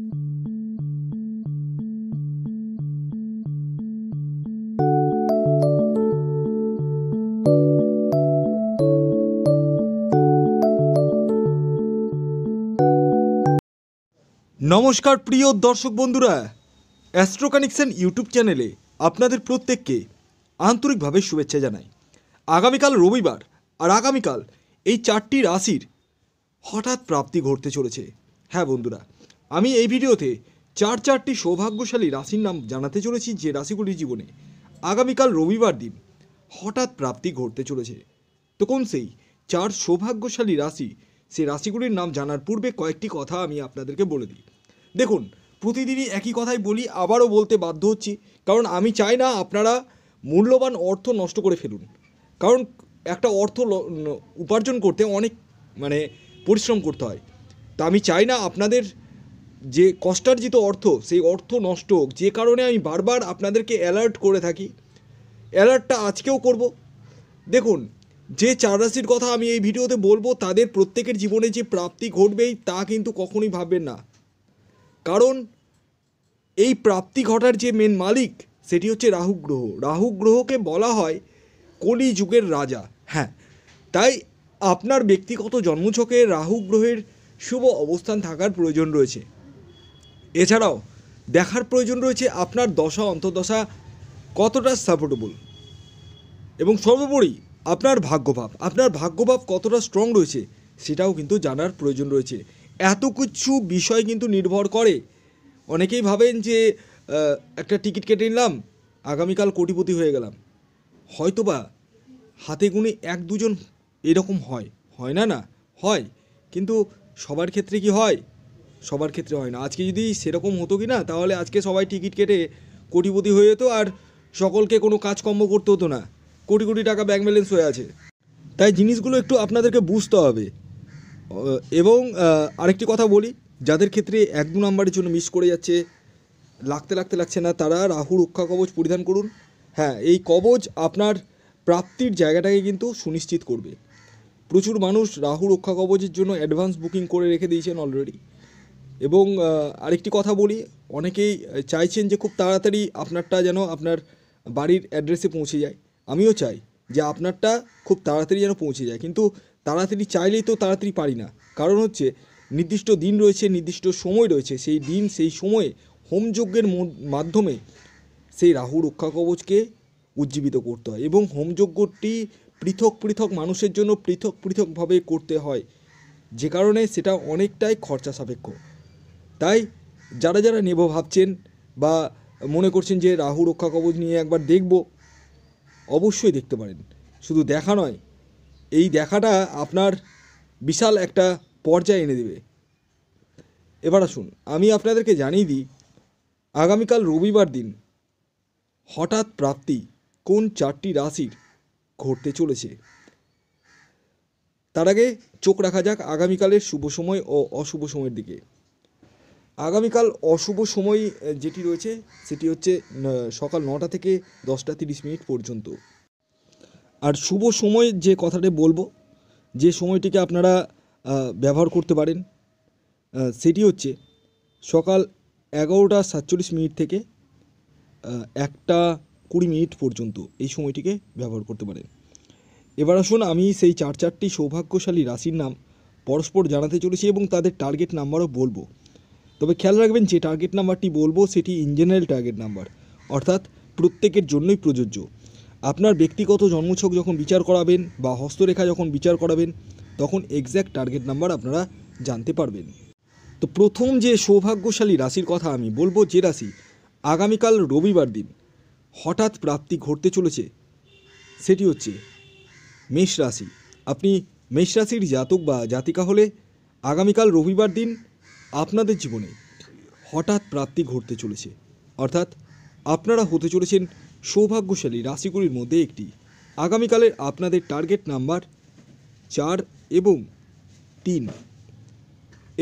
নমস্কার প্রিয় দর্শক বন্ধুরা অ্যাস্ট্রো কানেকশন ইউটিউব চ্যানেলে আপনাদের প্রত্যেককে আন্তরিকভাবে শুভেচ্ছা জানাই আগামীকাল রবিবার আর আগামীকাল এই চারটি রাশির হঠাৎ প্রাপ্তি ঘটতে চলেছে হ্যাঁ বন্ধুরা আমি এই ভিডিওতে চার চারটি সৌভাগ্যশালী রাশির নাম জানাতে চলেছি যে রাশিগুলি জীবনে আগামীকাল রবিবার দিন হঠাৎ প্রাপ্তি ঘটতে চলেছে তো কোন সেই চার সৌভাগ্যশালী রাশি সে রাশিগুলির নাম জানার পূর্বে কয়েকটি কথা আমি আপনাদেরকে বলে দিই দেখুন প্রতিদিনই একই কথাই বলি আবারও বলতে বাধ্য হচ্ছি কারণ আমি চাই না আপনারা মূল্যবান অর্থ নষ্ট করে ফেলুন কারণ একটা অর্থ উপার্জন করতে অনেক মানে পরিশ্রম করতে হয় তা আমি চাই না আপনাদের যে কষ্টার্জিত অর্থ সেই অর্থ নষ্ট হোক যে কারণে আমি বারবার আপনাদেরকে অ্যালার্ট করে থাকি অ্যালার্টটা আজকেও করব দেখুন যে চার রাশির কথা আমি এই ভিডিওতে বলবো তাদের প্রত্যেকের জীবনে যে প্রাপ্তি ঘটবেই তা কিন্তু কখনোই ভাববেন না কারণ এই প্রাপ্তি ঘটার যে মেন মালিক সেটি হচ্ছে রাহু গ্রহ রাহু গ্রহকে বলা হয় কলি যুগের রাজা হ্যাঁ তাই আপনার ব্যক্তিগত জন্মছকে রাহু গ্রহের শুভ অবস্থান থাকার প্রয়োজন রয়েছে এছাড়াও দেখার প্রয়োজন রয়েছে আপনার দশা অন্তর্দশা কতটা সাপোর্টেবল এবং সর্বোপরি আপনার ভাগ্যভাব আপনার ভাগ্যভাব কতটা স্ট্রং রয়েছে সেটাও কিন্তু জানার প্রয়োজন রয়েছে এত কিছু বিষয় কিন্তু নির্ভর করে অনেকেই ভাবেন যে একটা টিকিট কেটে নিলাম আগামীকাল কোটিপতি হয়ে গেলাম হয়তোবা হাতে গুনে এক দুজন এরকম হয় হয় না না হয় কিন্তু সবার ক্ষেত্রে কি হয় সবার ক্ষেত্রে হয় না আজকে যদি সেরকম হতো কি না তাহলে আজকে সবাই টিকিট কেটে কোটিপতি হয়ে যেত আর সকলকে কোনো কাজকর্ম করতে হতো না কোটি কোটি টাকা ব্যাংক ব্যালেন্স হয়ে আছে তাই জিনিসগুলো একটু আপনাদেরকে বুঝতে হবে এবং আরেকটি কথা বলি যাদের ক্ষেত্রে এক দু নম্বরের জন্য মিস করে যাচ্ছে লাগতে লাগতে লাগছে না তারা রাহু রক্ষা কবচ পরিধান করুন হ্যাঁ এই কবচ আপনার প্রাপ্তির জায়গাটাকে কিন্তু সুনিশ্চিত করবে প্রচুর মানুষ রাহু রক্ষা কবচের জন্য অ্যাডভান্স বুকিং করে রেখে দিয়েছেন অলরেডি এবং আরেকটি কথা বলি অনেকেই চাইছেন যে খুব তাড়াতাড়ি আপনারটা যেন আপনার বাড়ির অ্যাড্রেসে পৌঁছে যায় আমিও চাই যে আপনারটা খুব তাড়াতাড়ি যেন পৌঁছে যায় কিন্তু তাড়াতাড়ি চাইলেই তো তাড়াতাড়ি পারি না কারণ হচ্ছে নির্দিষ্ট দিন রয়েছে নির্দিষ্ট সময় রয়েছে সেই দিন সেই সময়ে হোমযজ্ঞের মাধ্যমে সেই রাহু রক্ষা কবচকে উজ্জীবিত করতে হয় এবং হোমযজ্ঞটি পৃথক পৃথক মানুষের জন্য পৃথক পৃথকভাবে করতে হয় যে কারণে সেটা অনেকটাই খরচা সাপেক্ষ তাই যারা যারা নেব ভাবছেন বা মনে করছেন যে রাহু রক্ষা কবচ নিয়ে একবার দেখব অবশ্যই দেখতে পারেন শুধু দেখা নয় এই দেখাটা আপনার বিশাল একটা পর্যায়ে এনে দেবে এবার আসুন আমি আপনাদেরকে জানিয়ে দিই আগামীকাল রবিবার দিন হঠাৎ প্রাপ্তি কোন চারটি রাশির ঘটতে চলেছে তার আগে চোখ রাখা যাক আগামীকালের শুভ সময় ও অশুভ সময়ের দিকে আগামীকাল অশুভ সময় যেটি রয়েছে সেটি হচ্ছে সকাল নটা থেকে দশটা তিরিশ মিনিট পর্যন্ত আর শুভ সময় যে কথাটি বলবো যে সময়টিকে আপনারা ব্যবহার করতে পারেন সেটি হচ্ছে সকাল এগারোটা সাতচল্লিশ মিনিট থেকে একটা কুড়ি মিনিট পর্যন্ত এই সময়টিকে ব্যবহার করতে পারেন এবার আসুন আমি সেই চার চারটি সৌভাগ্যশালী রাশির নাম পরস্পর জানাতে চলেছি এবং তাদের টার্গেট নাম্বারও বলবো তবে খেয়াল রাখবেন যে টার্গেট নাম্বারটি বলবো সেটি ইন জেনারেল টার্গেট নাম্বার অর্থাৎ প্রত্যেকের জন্যই প্রযোজ্য আপনার ব্যক্তিগত জন্মছক যখন বিচার করাবেন বা হস্তরেখা যখন বিচার করাবেন তখন এক্স্যাক্ট টার্গেট নাম্বার আপনারা জানতে পারবেন তো প্রথম যে সৌভাগ্যশালী রাশির কথা আমি বলবো যে রাশি আগামীকাল রবিবার দিন হঠাৎ প্রাপ্তি ঘটতে চলেছে সেটি হচ্ছে মেষ রাশি আপনি মেষ রাশির জাতক বা জাতিকা হলে আগামীকাল রবিবার দিন আপনাদের জীবনে হঠাৎ প্রাপ্তি ঘটতে চলেছে অর্থাৎ আপনারা হতে চলেছেন সৌভাগ্যশালী রাশিগুলির মধ্যে একটি আগামীকালের আপনাদের টার্গেট নাম্বার চার এবং তিন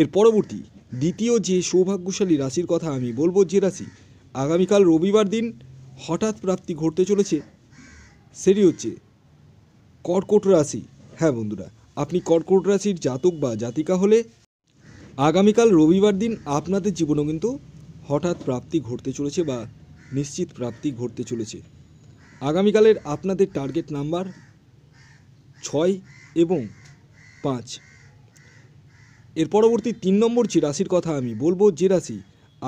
এর পরবর্তী দ্বিতীয় যে সৌভাগ্যশালী রাশির কথা আমি বলবো যে রাশি আগামীকাল রবিবার দিন হঠাৎ প্রাপ্তি ঘটতে চলেছে সেটি হচ্ছে কর্কট রাশি হ্যাঁ বন্ধুরা আপনি কর্কট রাশির জাতক বা জাতিকা হলে আগামীকাল রবিবার দিন আপনাদের জীবনেও কিন্তু হঠাৎ প্রাপ্তি ঘটতে চলেছে বা নিশ্চিত প্রাপ্তি ঘটতে চলেছে আগামীকালের আপনাদের টার্গেট নাম্বার ছয় এবং পাঁচ এর পরবর্তী তিন নম্বর যে রাশির কথা আমি বলবো যে রাশি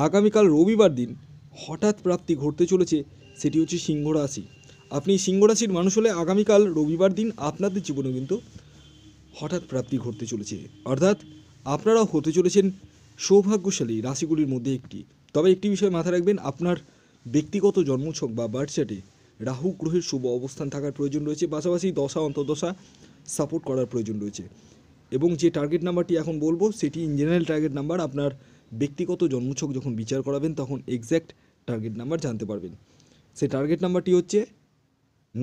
আগামীকাল রবিবার দিন হঠাৎ প্রাপ্তি ঘটতে চলেছে সেটি হচ্ছে সিংহ রাশি আপনি সিংহ রাশির মানুষ হলে আগামীকাল রবিবার দিন আপনাদের জীবনে কিন্তু হঠাৎ প্রাপ্তি ঘটতে চলেছে অর্থাৎ আপনারাও হতে চলেছেন সৌভাগ্যশালী রাশিগুলির মধ্যে একটি তবে একটি বিষয় মাথায় রাখবেন আপনার ব্যক্তিগত জন্মছক বা বার্থচার্টে রাহু গ্রহের শুভ অবস্থান থাকার প্রয়োজন রয়েছে পাশাপাশি দশা অন্তর্দশা সাপোর্ট করার প্রয়োজন রয়েছে এবং যে টার্গেট নাম্বারটি এখন বলবো সেটি ইন জেনারেল টার্গেট নাম্বার আপনার ব্যক্তিগত জন্মছক যখন বিচার করাবেন তখন এক্স্যাক্ট টার্গেট নাম্বার জানতে পারবেন সে টার্গেট নাম্বারটি হচ্ছে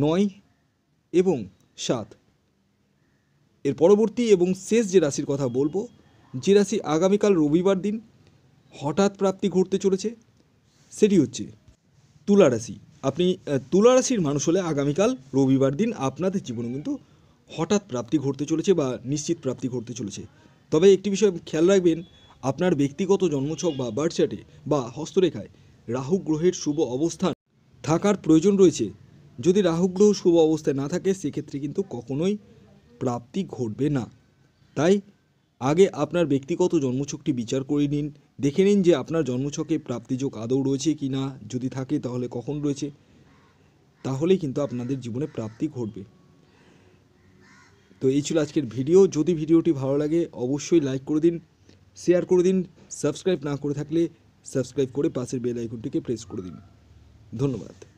নয় এবং সাত এর পরবর্তী এবং শেষ যে রাশির কথা বলবো যে রাশি আগামীকাল রবিবার দিন হঠাৎ প্রাপ্তি ঘটতে চলেছে সেটি হচ্ছে তুলা রাশি আপনি তুলা রাশির মানুষ হলে আগামীকাল রবিবার দিন আপনাদের জীবনে কিন্তু হঠাৎ প্রাপ্তি ঘটতে চলেছে বা নিশ্চিত প্রাপ্তি ঘটতে চলেছে তবে একটি বিষয় খেয়াল রাখবেন আপনার ব্যক্তিগত জন্মছক বা বার্থ বা হস্তরেখায় রাহু গ্রহের শুভ অবস্থান থাকার প্রয়োজন রয়েছে যদি রাহু গ্রহ শুভ অবস্থায় না থাকে সেক্ষেত্রে কিন্তু কখনোই প্রাপ্তি ঘটবে না তাই আগে আপনার ব্যক্তিগত জন্মছকটি বিচার করে নিন দেখে নিন যে আপনার জন্মছকে প্রাপ্তিযোগ আদৌ রয়েছে কি না যদি থাকে তাহলে কখন রয়েছে তাহলেই কিন্তু আপনাদের জীবনে প্রাপ্তি ঘটবে তো এই ছিল আজকের ভিডিও যদি ভিডিওটি ভালো লাগে অবশ্যই লাইক করে দিন শেয়ার করে দিন সাবস্ক্রাইব না করে থাকলে সাবস্ক্রাইব করে পাশের বেল আইকনটিকে প্রেস করে দিন ধন্যবাদ